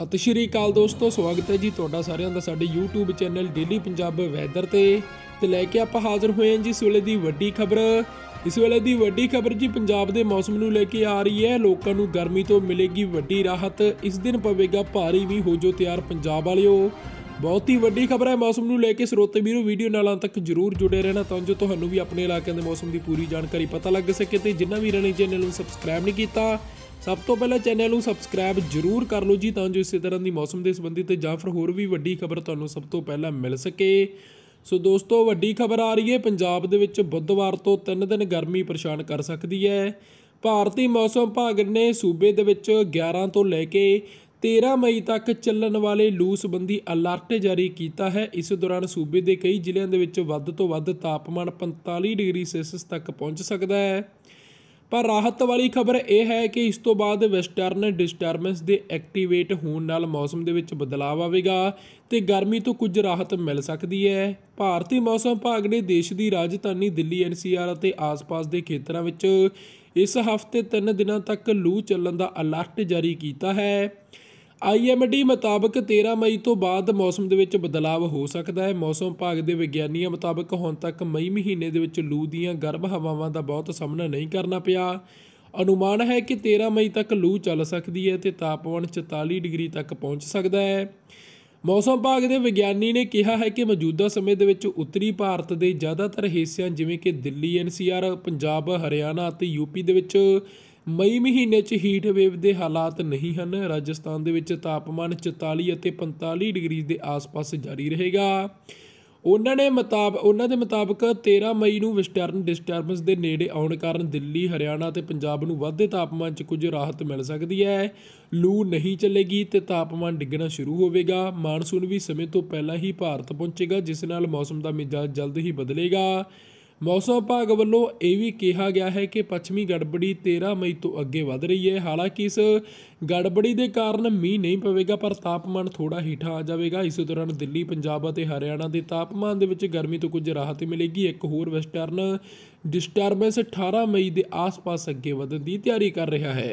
ਸਤਿ ਸ਼੍ਰੀ ਅਕਾਲ ਦੋਸਤੋ ਸਵਾਗਤ ਹੈ ਜੀ ਤੁਹਾਡਾ ਸਾਰਿਆਂ ਦਾ ਸਾਡੇ YouTube channel daily Punjab weather ਤੇ ਤੇ ਲੈ ਕੇ ਆਪਾਂ ਹਾਜ਼ਰ ਹੋਏ ਹਾਂ ਜੀ ਇਸ ਵੇਲੇ ਦੀ ਵੱਡੀ ਖਬਰ ਇਸ ਵੇਲੇ ਦੀ ਵੱਡੀ ਖਬਰ ਜੀ ਪੰਜਾਬ ਦੇ ਮੌਸਮ ਨੂੰ ਲੈ ਕੇ ਆ ਰਹੀ ਹੈ ਲੋਕਾਂ ਨੂੰ ਗਰਮੀ ਤੋਂ ਮਿਲੇਗੀ ਵੱਡੀ ਰਾਹਤ ਇਸ ਦਿਨ ਪਵੇਗਾ ਭਾਰੀ ਵੀ ਹੋ ਜੋ ਤਿਆਰ ਪੰਜਾਬ ਵਾਲਿਓ ਬਹੁਤ ਹੀ ਵੱਡੀ ਖਬਰ ਹੈ ਮੌਸਮ ਨੂੰ ਲੈ ਕੇ ਸਰੋਤੇ ਵੀਰੋ ਵੀਡੀਓ ਨਾਲ ਅੰਤ ਤੱਕ ਜਰੂਰ ਜੁੜੇ ਰਹਿਣਾ ਤਾਂ ਜੋ ਤੁਹਾਨੂੰ ਵੀ ਆਪਣੇ ਇਲਾਕੇ ਦੇ ਮੌਸਮ ਦੀ ਪੂਰੀ ਜਾਣਕਾਰੀ ਪਤਾ ਲੱਗ ਸਕੇ ਤੇ ਜਿਨ੍ਹਾਂ ਵੀ ਰਣੀ ਚੈਨਲ ਨੂੰ ਸਬਸਕ੍ਰਾਈਬ ਨਹੀਂ ਕੀਤਾ ਸਭ ਤੋਂ ਪਹਿਲਾਂ ਚੈਨਲ ਨੂੰ ਸਬਸਕ੍ਰਾਈਬ ਜਰੂਰ ਕਰ ਲਓ ਜੀ ਤਾਂ ਜੋ ਇਸੇ ਤਰ੍ਹਾਂ ਦੀ ਮੌਸਮ ਦੇ ਸੰਬੰਧੀ ਤੇ ਜਾਂ ਫਿਰ ਹੋਰ ਵੀ ਵੱਡੀ ਖਬਰ ਤੁਹਾਨੂੰ ਸਭ ਤੋਂ ਪਹਿਲਾਂ ਮਿਲ ਸਕੇ ਸੋ ਦੋਸਤੋ ਵੱਡੀ ਖਬਰ ਆ ਰਹੀ ਹੈ ਪੰਜਾਬ ਦੇ ਵਿੱਚ ਬੁੱਧਵਾਰ ਤੋਂ 3 ਦਿਨ ਗਰਮੀ ਪਰੇਸ਼ਾਨ ਕਰ ਸਕਦੀ ਹੈ ਭਾਰਤੀ ਮੌਸਮ ਭਾਗ ਨੇ ਸੂਬੇ ਦੇ ਵਿੱਚ 11 ਤੋਂ ਲੈ ਕੇ 13 ਮਈ ਤੱਕ ਚੱਲਣ ਵਾਲੇ ਲੂ ਸੰਬੰਧੀ ਅਲਰਟ ਜਾਰੀ ਕੀਤਾ ਹੈ ਇਸ ਦੌਰਾਨ ਸੂਬੇ ਦੇ ਕਈ ਜ਼ਿਲ੍ਹਿਆਂ ਦੇ ਵਿੱਚ ਵੱਧ ਤੋਂ ਵੱਧ ਤਾਪਮਾਨ 45 ਡਿਗਰੀ ਸੈਲਸੀਅਸ ਤੱਕ ਪਹੁੰਚ ਸਕਦਾ ਹੈ ਪਰ ਰਾਹਤ ਵਾਲੀ ਖਬਰ ਇਹ ਹੈ ਕਿ ਇਸ ਤੋਂ ਬਾਅਦ ਵੈਸਟਰਨ ਡਿਸਟਰਬੈਂਸ ਦੇ ਐਕਟੀਵੇਟ ਹੋਣ ਨਾਲ ਮੌਸਮ ਦੇ ਵਿੱਚ ਬਦਲਾਅ ਆਵੇਗਾ ਤੇ ਗਰਮੀ ਤੋਂ ਕੁਝ ਰਾਹਤ ਮਿਲ ਸਕਦੀ ਹੈ ਭਾਰਤੀ ਮੌਸਮ ਭਾਗ ਨੇ ਦੇਸ਼ ਦੀ ਰਾਜਧਾਨੀ ਦਿੱਲੀ ਐਨਸੀਆਰ ਅਤੇ ਆਸ-ਪਾਸ ਦੇ ਖੇਤਰਾਂ ਵਿੱਚ ਇਸ ਹਫ਼ਤੇ 3 ਦਿਨਾਂ ਤੱਕ ਲੂ ਚੱਲਣ ਦਾ ਅਲਰਟ ਜਾਰੀ ਕੀਤਾ ਹੈ ਆਈਐਮਡੀ ਮੁਤਾਬਕ 13 ਮਈ ਤੋਂ ਬਾਅਦ ਮੌਸਮ ਦੇ ਵਿੱਚ ਬਦਲਾਅ ਹੋ ਸਕਦਾ ਹੈ ਮੌਸਮ ਭਾਗ ਦੇ ਵਿਗਿਆਨੀਆਂ ਮੁਤਾਬਕ ਹੁਣ ਤੱਕ ਮਈ ਮਹੀਨੇ ਦੇ ਵਿੱਚ ਲੂ ਦੀਆਂ ਗਰਭ ਹਵਾਵਾਂ ਦਾ ਬਹੁਤ ਸਾਹਮਣਾ ਨਹੀਂ ਕਰਨਾ ਪਿਆ ਅਨੁਮਾਨ ਹੈ ਕਿ 13 ਮਈ ਤੱਕ ਲੂ ਚੱਲ ਸਕਦੀ ਹੈ ਤੇ ਤਾਪਮਾਨ 44 ਡਿਗਰੀ ਤੱਕ ਪਹੁੰਚ ਸਕਦਾ ਹੈ ਮੌਸਮ ਭਾਗ ਦੇ ਵਿਗਿਆਨੀ ਨੇ ਕਿਹਾ ਹੈ ਕਿ ਮੌਜੂਦਾ ਸਮੇਂ ਦੇ ਵਿੱਚ ਉੱਤਰੀ ਭਾਰਤ ਦੇ ਜ਼ਿਆਦਾਤਰ ਹਿੱਸਿਆਂ ਜਿਵੇਂ ਕਿ ਦਿੱਲੀ ਐਨਸੀਆਰ ਪੰਜਾਬ ਹਰਿਆਣਾ ਅਤੇ ਯੂਪੀ ਦੇ ਵਿੱਚ ਮਈ ਮਹੀਨੇ 'ਚ ਹੀਟ ਵੇਵ ਦੇ ਹਾਲਾਤ ਨਹੀਂ ਹਨ ਰਾਜਸਥਾਨ ਦੇ ਵਿੱਚ ਤਾਪਮਾਨ 44 ਅਤੇ 45 ਡਿਗਰੀ ਦੇ ਆਸ-ਪਾਸ ਜਾਰੀ ਰਹੇਗਾ ਉਹਨਾਂ ਨੇ ਮਤਾਬ ਉਹਨਾਂ ਦੇ ਮੁਤਾਬਕ 13 ਮਈ ਨੂੰ ਵੈਸਟਰਨ ਡਿਸਟਰਬੈਂਸ ਦੇ ਨੇੜੇ ਆਉਣ ਕਾਰਨ ਦਿੱਲੀ, ਹਰਿਆਣਾ ਤੇ ਪੰਜਾਬ ਨੂੰ ਵੱਧਦੇ ਤਾਪਮਾਨ 'ਚ ਕੁਝ ਰਾਹਤ ਮਿਲ ਸਕਦੀ ਹੈ। ਲੂ ਨਹੀਂ ਚੱਲੇਗੀ ਤੇ ਤਾਪਮਾਨ ਡਿੱਗਣਾ ਸ਼ੁਰੂ ਹੋਵੇਗਾ। ਮਾਨਸੂਨ ਵੀ ਸਮੇਂ ਤੋਂ ਪਹਿਲਾਂ ਹੀ ਭਾਰਤ ਪਹੁੰਚੇਗਾ ਜਿਸ ਨਾਲ ਮੌਸਮ ਦਾ ਮਿਜਾਜ ਜਲਦ ਹੀ ਬਦਲੇਗਾ। ਮੌਸਮ ਵਿਭਾਗ ਵੱਲੋਂ ਇਹ ਵੀ ਕਿਹਾ ਗਿਆ ਹੈ ਕਿ ਪੱਛਮੀ ਗੜਬੜੀ 13 ਮਈ ਤੋਂ ਅੱਗੇ ਵਧ ਰਹੀ ਹੈ ਹਾਲਾਂਕਿ ਇਸ ਗੜਬੜੀ ਦੇ ਕਾਰਨ ਮੀਂਹ ਨਹੀਂ ਪਵੇਗਾ ਪਰ ਤਾਪਮਾਨ ਥੋੜਾ ਹੀਠਾ ਆ ਜਾਵੇਗਾ ਇਸੇ ਦੌਰਾਨ ਦਿੱਲੀ ਪੰਜਾਬ ਅਤੇ ਹਰਿਆਣਾ ਦੇ ਤਾਪਮਾਨ ਦੇ ਵਿੱਚ ਗਰਮੀ ਤੋਂ ਕੁਝ ਰਾਹਤ ਮਿਲੇਗੀ ਇੱਕ ਹੋਰ ਵੈਸਟਰਨ ਡਿਸਟਰਬੈਂਸ 18 ਮਈ ਦੇ ਆਸ-ਪਾਸ ਅੱਗੇ ਵਧਣ ਦੀ ਤਿਆਰੀ ਕਰ ਰਿਹਾ ਹੈ